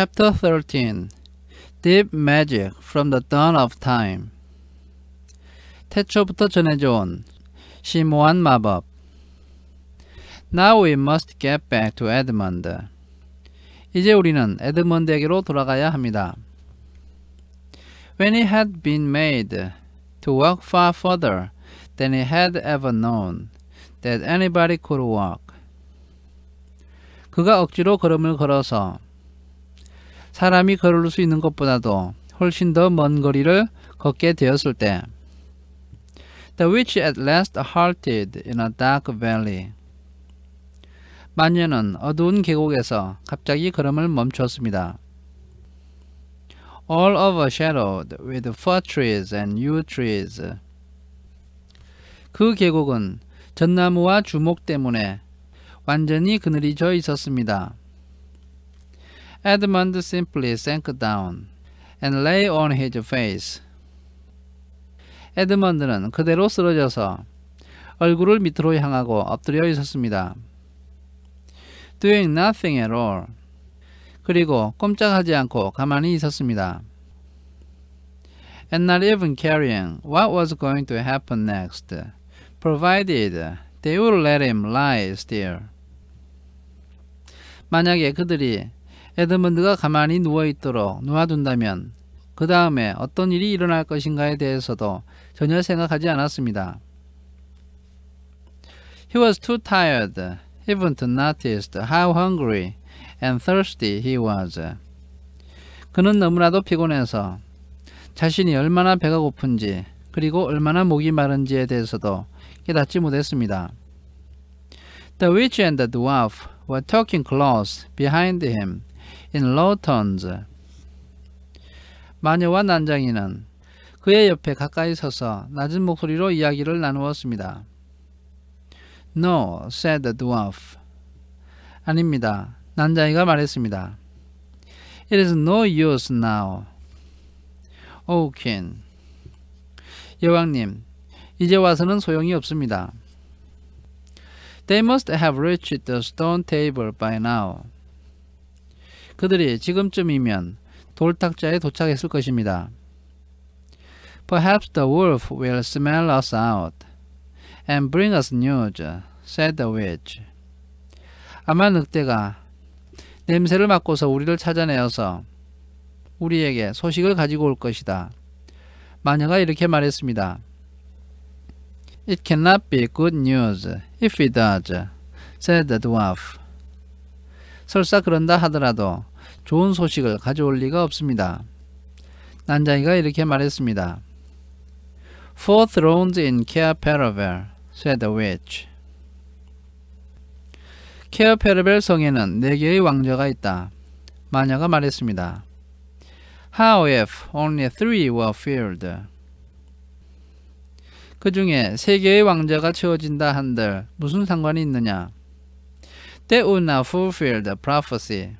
Chapter 13 Deep Magic from the Dawn of Time 태초부터 전해져온 심오한 마법 Now we must get back to Edmund. 이제 우리는 에드먼드에게로 돌아가야 합니다. When he had been made to walk far further than he had ever known that anybody could walk. 그가 억지로 걸음을 걸어서 사람이 걸을 수 있는 것보다도 훨씬 더 먼 거리를 걷게 되었을 때 The witch at last halted in a dark valley. 마녀는 어두운 계곡에서 갑자기 걸음을 멈췄습니다. All overshadowed with fir trees and yew trees. 그 계곡은 전나무와 주목 때문에 완전히 그늘이 져 있었습니다. Edmund simply sank down and lay on his face. 에드먼드는 그대로 쓰러져서 얼굴을 밑으로 향하고 엎드려 있었습니다. Doing nothing at all. 그리고 꼼짝하지 않고 가만히 있었습니다. And not even caring what was going to happen next, provided they would let him lie still. 만약에 그들이 에드먼드가 가만히 누워있도록 놓아둔다면 그 다음에 어떤 일이 일어날 것인가에 대해서도 전혀 생각하지 않았습니다. He was too tired even to notice how hungry and thirsty he was. 그는 너무나도 피곤해서 자신이 얼마나 배가 고픈지 그리고 얼마나 목이 마른지에 대해서도 깨닫지 못했습니다. The witch and the dwarf were talking close behind him in low tones. 마녀와 난장이는 그의 옆에 가까이 서서 낮은 목소리로 이야기를 나누었습니다. No, said the dwarf. 아닙니다. 난장이가 말했습니다. It is no use now. Oh, queen. 여왕님, 이제 와서는 소용이 없습니다. They must have reached the stone table by now. 그들이 지금쯤이면 돌탁자에 도착했을 것입니다. Perhaps the wolf will smell us out and bring us news, said the witch. 아마 늑대가 냄새를 맡고서 우리를 찾아내어서 우리에게 소식을 가지고 올 것이다. 마녀가 이렇게 말했습니다. It cannot be good news if it does, said the dwarf. 설사 그런다 하더라도 좋은 소식을 가져올 리가 없습니다. 난자이가 이렇게 말했습니다. Four thrones in Care Paravel, said the witch. 케어 페르벨 성에는 네 개의 왕자가 있다. 마녀가 말했습니다. How if only three were filled? 그 중에 세 개의 왕자가 채워진다 한들 무슨 상관이 있느냐? They would not fulfill the prophecy.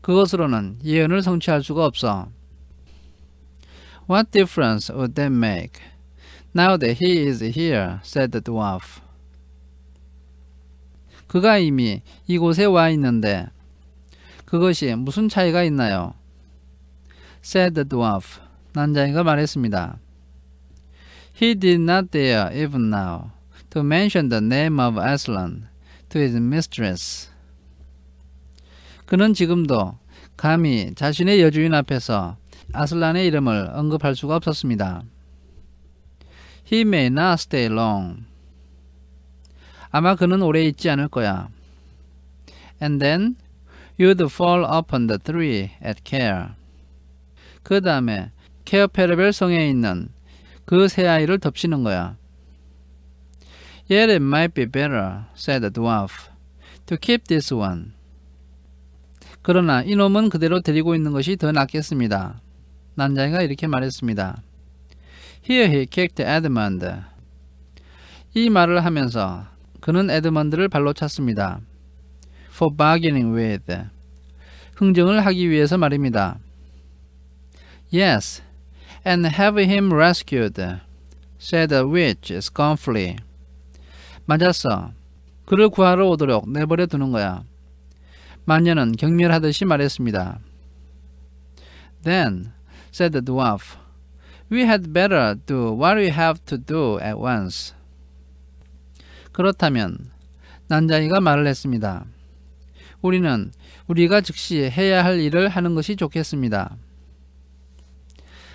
그것으로는 예언을 성취할 수가 없어. What difference would that make? Now that he is here, said the dwarf. 그가 이미 이곳에 와 있는데 그것이 무슨 차이가 있나요? said the dwarf. 난자이가 말했습니다. He did not dare even now to mention the name of Aslan. to his mistress. 그는 지금도 감히 자신의 여주인 앞에서 아슬란의 이름을 언급할 수가 없었습니다. He may not stay long. 아마 그는 오래 있지 않을 거야. And then you'd fall upon the t r e e at care. 그 다음에 케어 페르벨 성에 있는 그세 아이를 덮치는 거야. Yet it might be better, said the dwarf, to keep this one. 그러나 이놈은 그대로 데리고 있는 것이 더 낫겠습니다. 난자가 이렇게 말했습니다. Here he kicked Edmund. 이 말을 하면서 그는 에드먼드를 발로 찼습니다. For bargaining with. 흥정을 하기 위해서 말입니다. Yes, and have him rescued, said the witch scornfully. 맞았어. 그를 구하러 오도록 내버려 두는 거야. 마녀는 경멸하듯이 말했습니다. Then, said the dwarf, we had better do what we have to do at once. 그렇다면 난장이가 말을 했습니다. 우리는 우리가 즉시 해야 할 일을 하는 것이 좋겠습니다.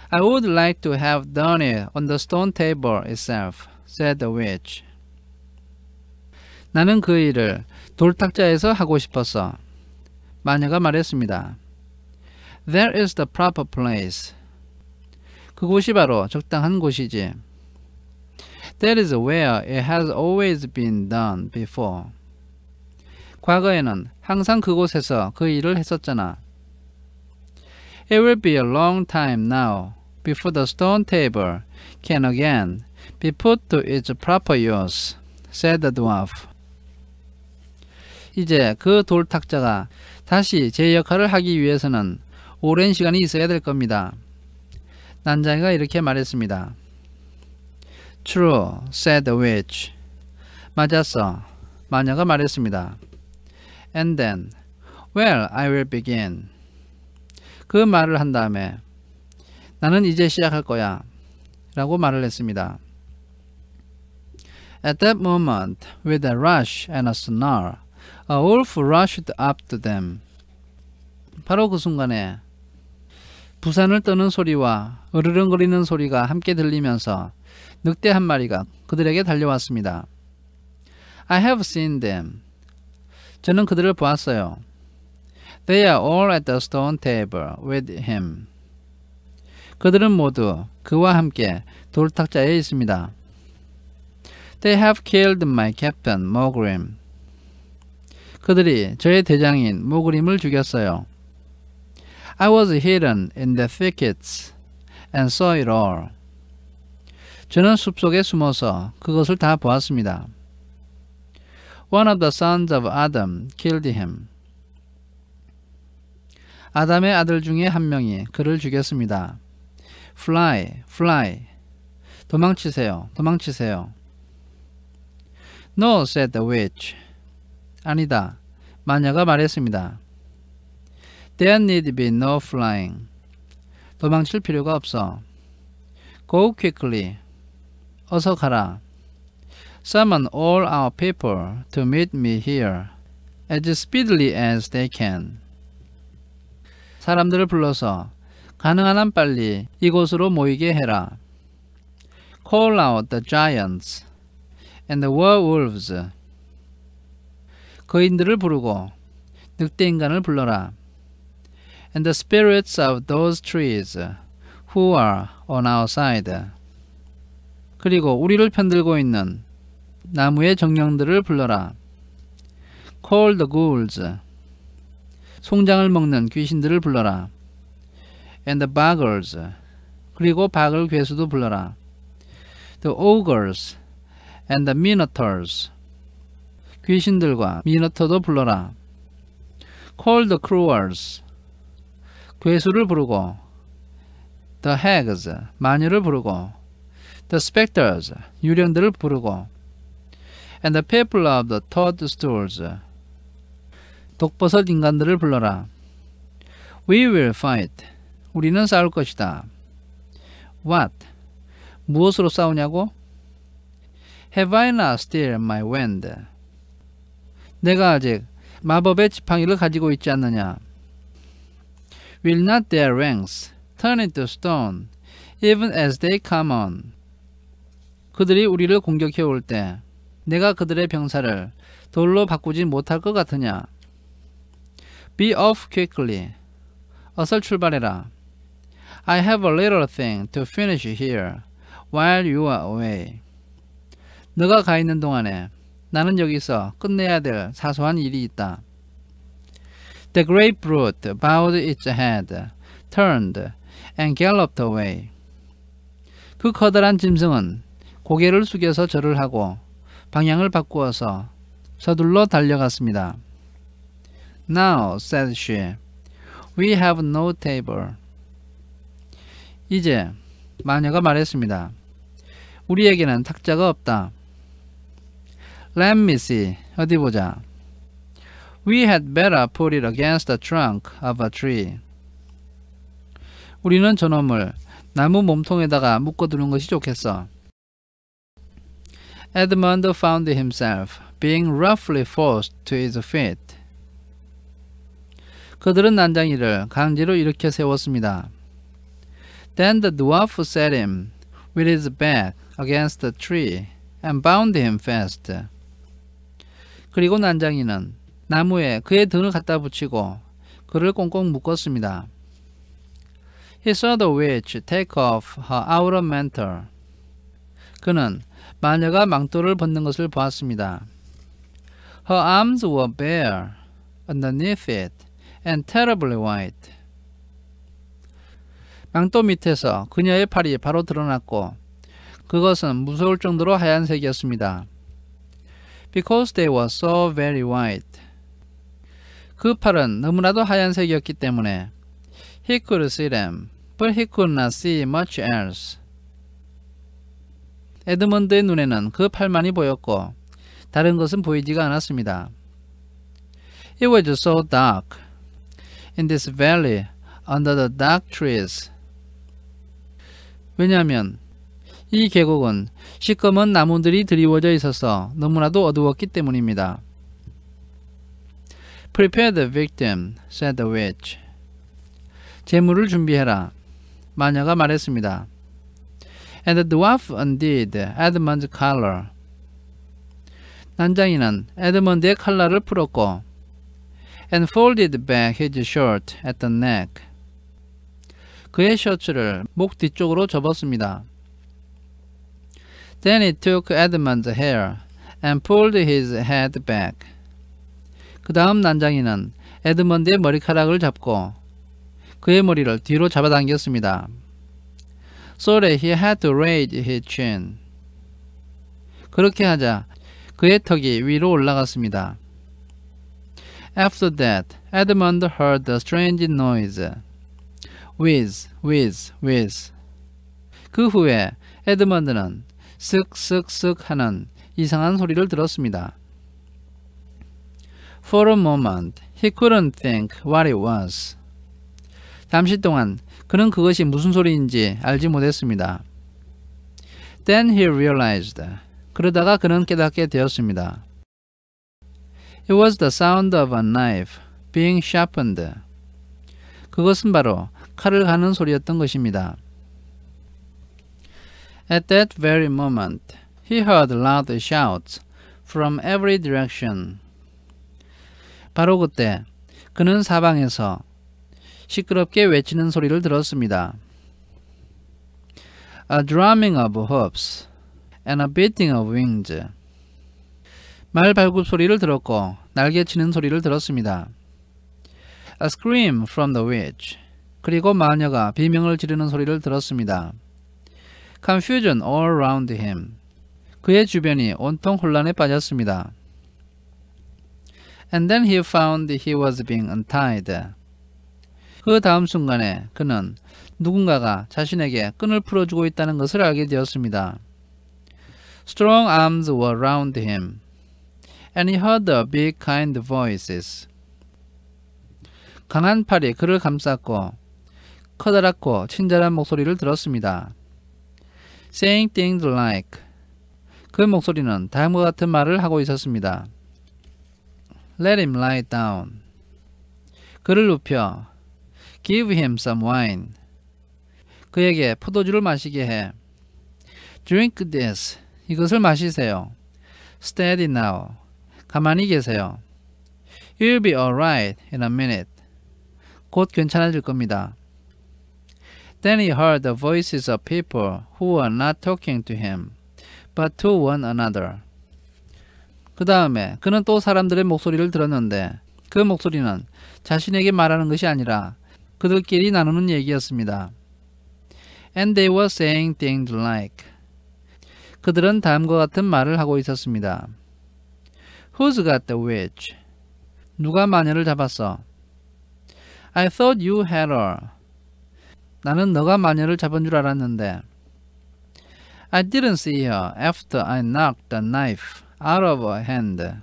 I would like to have done it on the stone table itself, said the witch. 나는 그 일을 돌탁자에서 하고 싶었어. 마녀가 말했습니다. There is the proper place. 그곳이 바로 적당한 곳이지. That is where it has always been done before. 과거에는 항상 그곳에서 그 일을 했었잖아. It will be a long time now before the stone table can again be put to its proper use, said the dwarf. 이제 그 돌탁자가 다시 제 역할을 하기 위해서는 오랜 시간이 있어야 될 겁니다. 난장이가 이렇게 말했습니다. True, said the witch. 맞았어. 마녀가 말했습니다. And then, well, I will begin. 그 말을 한 다음에 나는 이제 시작할 거야 라고 말을 했습니다. At that moment, with a rush and a snarl, A wolf rushed after them. 바로 그 순간에 부산을 떠는 소리와 으르렁거리는 소리가 함께 들리면서 늑대 한 마리가 그들에게 달려왔습니다. I have seen them. 저는 그들을 보았어요. They are all at the stone table with him. 그들은 모두 그와 함께 돌탁자에 있습니다. They have killed my captain, Mogrim. 그들이 저의 대장인 모그림을 죽였어요. I was hidden in the thickets and saw it all. 저는 숲속에 숨어서 그것을 다 보았습니다. One of the sons of Adam killed him. 아담의 아들 중에 한 명이 그를 죽였습니다. Fly, fly. 도망치세요, 도망치세요. No, said the witch. 아니다. 마녀가 말했습니다. There need be no flying. 도망칠 필요가 없어. Go quickly. 어서 가라. Summon all our people to meet me here as speedily as they can. 사람들을 불러서 가능한 한 빨리 이곳으로 모이게 해라. Call out the giants and the werewolves 거인들을 부르고 늑대 인간을 불러라. And the spirits of those trees who are on our side. 그리고 우리를 편들고 있는 나무의 정령들을 불러라. Call the ghouls. 송장을 먹는 귀신들을 불러라. And the buggers. 그리고 박을 괴수도 불러라. The ogres and the minotaurs. 귀신들과 미너터도 불러라. Call the crawlers. 괴수를 부르고 The hags. 마녀를 부르고 The specters. 유령들을 부르고 And the people of the toadstools. 독버섯 인간들을 불러라. We will fight. 우리는 싸울 것이다. What? 무엇으로 싸우냐고? Have I not still my wind? 내가 아직 마법의 지팡이를 가지고 있지 않느냐. Will not their ranks turn into stone even as they come on? 그들이 우리를 공격해 올 때 내가 그들의 병사를 돌로 바꾸지 못할 것 같으냐. Be off quickly. 어서 출발해라. I have a little thing to finish here while you are away. 너가 가 있는 동안에 나는 여기서 끝내야 될 사소한 일이 있다. The great brute bowed its head, turned, and galloped away. 그 커다란 짐승은 고개를 숙여서 절을 하고 방향을 바꾸어서 서둘러 달려갔습니다. Now, said she, we have no table. 이제 마녀가 말했습니다. 우리에게는 탁자가 없다. Let me see. 어디 보자. We had better put it against the trunk of a tree. 우리는 저놈을 나무 몸통에다가 묶어두는 것이 좋겠어. Edmund found himself being roughly forced to his feet. 그들은 난장이를 강제로 일으켜 세웠습니다. Then the dwarf set him with his back against the tree and bound him fast. 그리고 난장이는 나무에 그의 등을 갖다 붙이고 그를 꽁꽁 묶었습니다. He saw the witch take off her outer mantle. 그는 마녀가 망토를 벗는 것을 보았습니다. Her arms were bare underneath it and terribly white. 망토 밑에서 그녀의 팔이 바로 드러났고 그것은 무서울 정도로 하얀색이었습니다. because they were so very white. 그 팔은 너무나도 하얀색이었기 때문에 he could see them, but he could not see much else. 에드먼드의 눈에는 그 팔만이 보였고 다른 것은 보이지가 않았습니다. It was so dark in this valley under the dark trees. 왜냐하면 이 계곡은 시꺼먼 나무들이 드리워져 있어서 너무나도 어두웠기 때문입니다. Prepare the victim, said the witch. 재물을 준비해라. 마녀가 말했습니다. And the dwarf undid Edmund's collar. 난장이는 에드먼드의 칼라를 풀었고 and folded back his shirt at the neck. 그의 셔츠를 목 뒤쪽으로 접었습니다. Then he took Edmund's hair and pulled his head back. 그 다음 난장이는 에드먼드의 머리카락을 잡고 그의 머리를 뒤로 잡아당겼습니다. So that he had to raise his chin. 그렇게 하자 그의 턱이 위로 올라갔습니다. After that, Edmund heard a strange noise. Whiz, whiz, whiz. 그 후에 에드먼드는 쓱쓱쓱 하는 이상한 소리를 들었습니다. For a moment, he couldn't think what it was. 잠시 동안 그는 그것이 무슨 소리인지 알지 못했습니다. Then he realized. 그러다가 그는 깨닫게 되었습니다. It was the sound of a knife being sharpened. 그것은 바로 칼을 가는 소리였던 것입니다. At that very moment, he heard loud shouts from every direction. 바로 그때 그는 사방에서 시끄럽게 외치는 소리를 들었습니다. A drumming of hoofs and a beating of wings. 말 발굽 소리를 들었고 날개치는 소리를 들었습니다. A scream from the witch. 그리고 마녀가 비명을 지르는 소리를 들었습니다. Confusion all around him. 그의 주변이 온통 혼란에 빠졌습니다. And then he found he was being untied. 그 다음 순간에 그는 누군가가 자신에게 끈을 풀어주고 있다는 것을 알게 되었습니다. Strong arms were round him, and he heard the big kind voices. 강한 팔이 그를 감쌌고 커다랗고 친절한 목소리를 들었습니다. saying things like 그 목소리는 다음과 같은 말을 하고 있었습니다. Let him lie down. 그를 눕혀. Give him some wine. 그에게 포도주를 마시게 해. Drink this. 이것을 마시세요. Steady now. 가만히 계세요. You'll be alright in a minute. 곧 괜찮아질 겁니다. Then he heard the voices of people who were not talking to him, but to one another. 그 다음에 그는 또 사람들의 목소리를 들었는데 그 목소리는 자신에게 말하는 것이 아니라 그들끼리 나누는 얘기였습니다. And they were saying things like 그들은 다음과 같은 말을 하고 있었습니다. Who's got the witch? 누가 마녀를 잡았어? I thought you had her. 나는 너가 마녀를 잡은 줄 알았는데. I didn't see her after I knocked the knife out of her hand.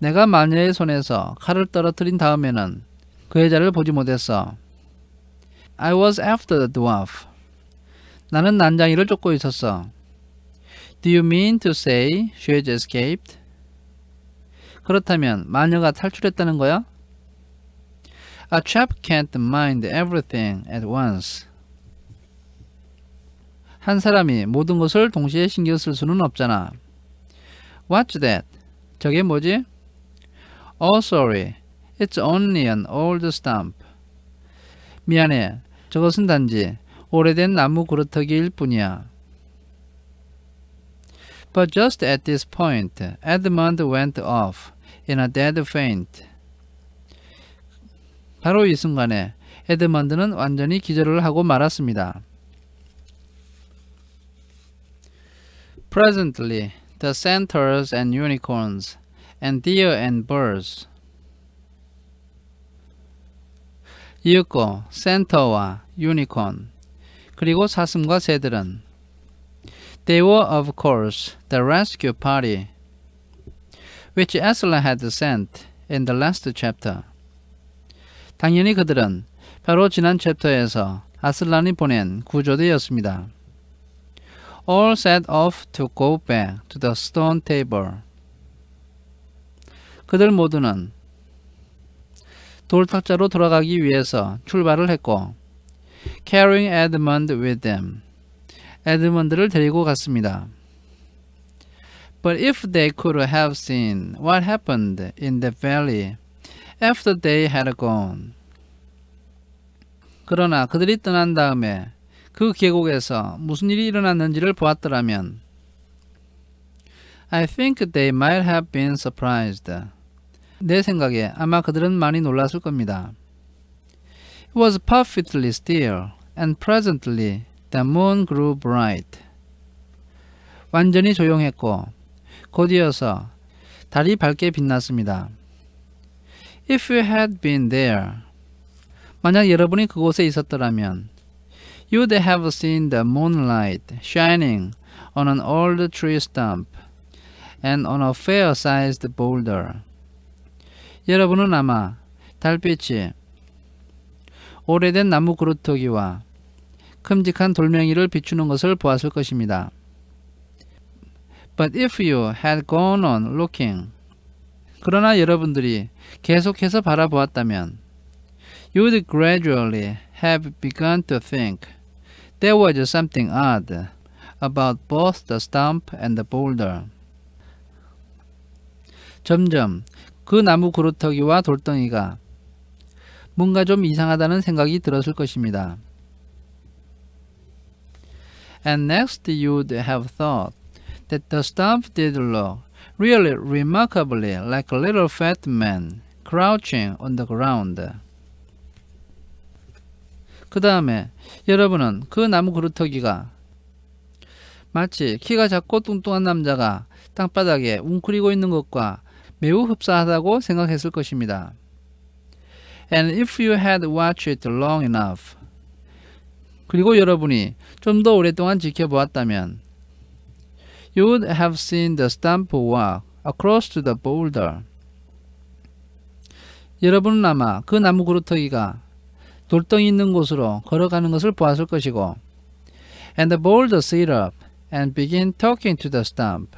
내가 마녀의 손에서 칼을 떨어뜨린 다음에는 그 여자를 보지 못했어. I was after the dwarf. 나는 난장이를 쫓고 있었어. Do you mean to say she has escaped? 그렇다면 마녀가 탈출했다는 거야? A chap can't mind everything at once. 한 사람이 모든 것을 동시에 신경 쓸 수는 없잖아. What's that? 저게 뭐지? Oh, sorry. It's only an old stump. 미안해. 저것은 단지 오래된 나무 그루터기일 뿐이야. But just at this point, Edmund went off in a dead faint. 바로 이 순간에 에드먼드는 완전히 기절을 하고 말았습니다. Presently, the centaurs and unicorns, and deer and birds. 이윽고 센터와 유니콘 그리고 사슴과 새들은 They were of course the rescue party which Aslan had sent in the last chapter. 당연히 그들은 바로 지난 챕터에서 아슬란이 보낸 구조대였습니다. All set off to go back to the stone table. 그들 모두는 돌탁자로 돌아가기 위해서 출발을 했고 carrying Edmund with them. 에드먼드를 데리고 갔습니다. But if they could have seen what happened in the valley after they had gone. 그러나 그들이 떠난 다음에 그 계곡에서 무슨 일이 일어났는지를 보았더라면 I think they might have been surprised. 내 생각에 아마 그들은 많이 놀랐을 겁니다. It was perfectly still and presently the moon grew bright. 완전히 조용했고 곧이어서 달이 밝게 빛났습니다. If you had been there. 만약 여러분이 그곳에 있었더라면 You'd have seen the moonlight shining on an old tree stump and on a fair-sized boulder. 여러분은 아마 달빛이 오래된 나무 그루터기와 큼직한 돌멩이를 비추는 것을 보았을 것입니다. But if you had gone on looking 그러나 여러분들이 계속해서 바라보았다면 You would gradually have begun to think there was something odd about both the stump and the boulder. 점점 그 나무 그루터기와 돌덩이가 뭔가 좀 이상하다는 생각이 들었을 것입니다. And next you'd have thought that the stump did look really remarkably like a little fat man crouching on the ground. 그 다음에 여러분은 그 나무 그루터기가 마치 키가 작고 뚱뚱한 남자가 땅바닥에 웅크리고 있는 것과 매우 흡사하다고 생각했을 것입니다. And if you had watched it long enough. 그리고 여러분이 좀 더 오랫동안 지켜보았다면 You would have seen the stump walk across to the boulder. 여러분은 아마 그 나무 그루터기가 돌덩이 있는 곳으로 걸어가는 것을 보았을 것이고 And the boulder sit up and began talking to the stump.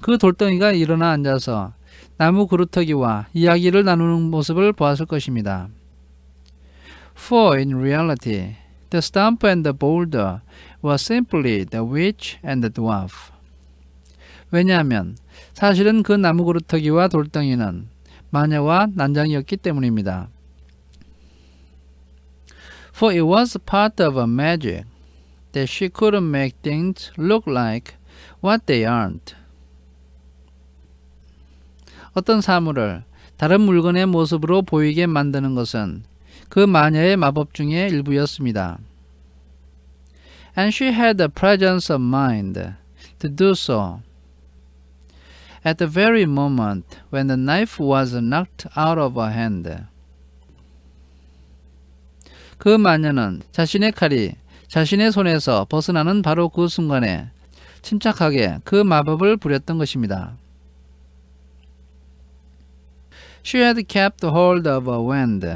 그 돌덩이가 일어나 앉아서 나무 그루터기와 이야기를 나누는 모습을 보았을 것입니다. For in reality, the stump and the boulder were simply the witch and the dwarf. 왜냐하면 사실은 그 나무 그루터기와 돌덩이는 마녀와 난장이었기 때문입니다. For it was part of a magic that she couldn't make things look like what they aren't. 어떤 사물을 다른 물건의 모습으로 보이게 만드는 것은 그 마녀의 마법 중의 일부였습니다. And she had the presence of mind to do so. at the very moment when the knife was knocked out of her hand. 그 마녀는 자신의 칼이 자신의 손에서 벗어나는 바로 그 순간에 침착하게 그 마법을 부렸던 것입니다. She had kept hold of a wand.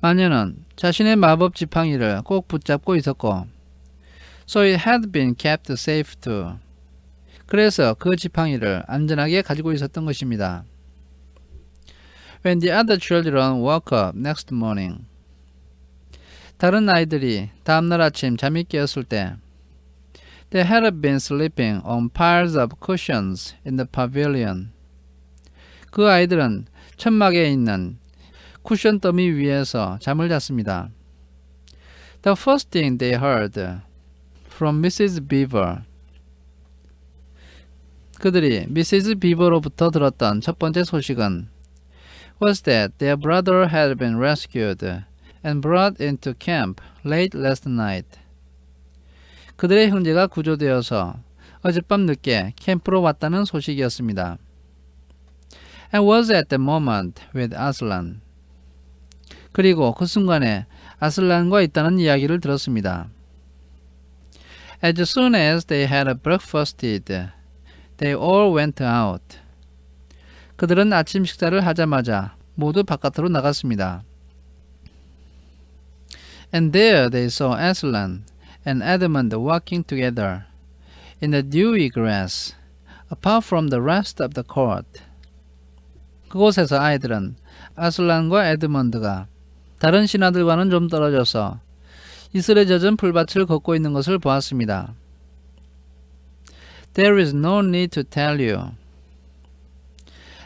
마녀는 자신의 마법 지팡이를 꼭 붙잡고 있었고 So it had been kept safe too. 그래서 그 지팡이를 안전하게 가지고 있었던 것입니다. When the other children woke up next morning. 다른 아이들이 다음날 아침 잠이 깨었을 때 They had been sleeping on piles of cushions in the pavilion. 그 아이들은 천막에 있는 쿠션 더미 위에서 잠을 잤습니다. The first thing they heard from Mrs. Beaver 그들이 미시즈 비버로부터 들었던 첫 번째 소식은 was that their brother had been rescued and brought into camp late last night. 그들의 형제가 구조되어서 어젯밤 늦게 캠프로 왔다는 소식이었습니다. and was at the moment with Aslan. 그리고 그 순간에 아슬란과 있다는 이야기를 들었습니다. As soon as they had breakfasted, They all went out. 그들은 아침 식사를 하자마자 모두 바깥으로 나갔습니다. And there they saw Aslan and Edmund walking together in the dewy grass, apart from the rest of the court. 그곳에서 아이들은 아슬란과 에드먼드가 다른 신하들과는 좀 떨어져서 이슬에 젖은 풀밭을 걷고 있는 것을 보았습니다. There is no need to tell you.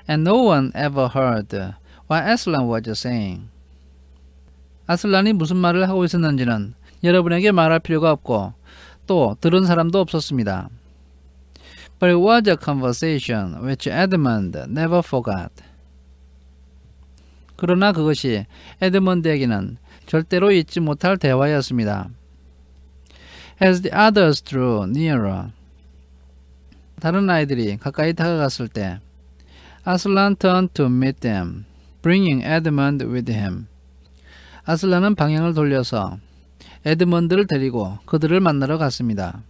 And no one ever heard what Aslan was saying. 아슬란이 무슨 말을 하고 있었는지는 여러분에게 말할 필요가 없고 또 들은 사람도 없었습니다. But it was a conversation which Edmund never forgot. 그러나 그것이 에드먼드에게는 절대로 잊지 못할 대화였습니다. As the others drew nearer, 다른 아이들이 가까이 다가갔을 때 아슬란 turned to meet them, bringing Edmund with him. 아슬란은 방향을 돌려서 에드먼드를 데리고 그들을 만나러 갔습니다.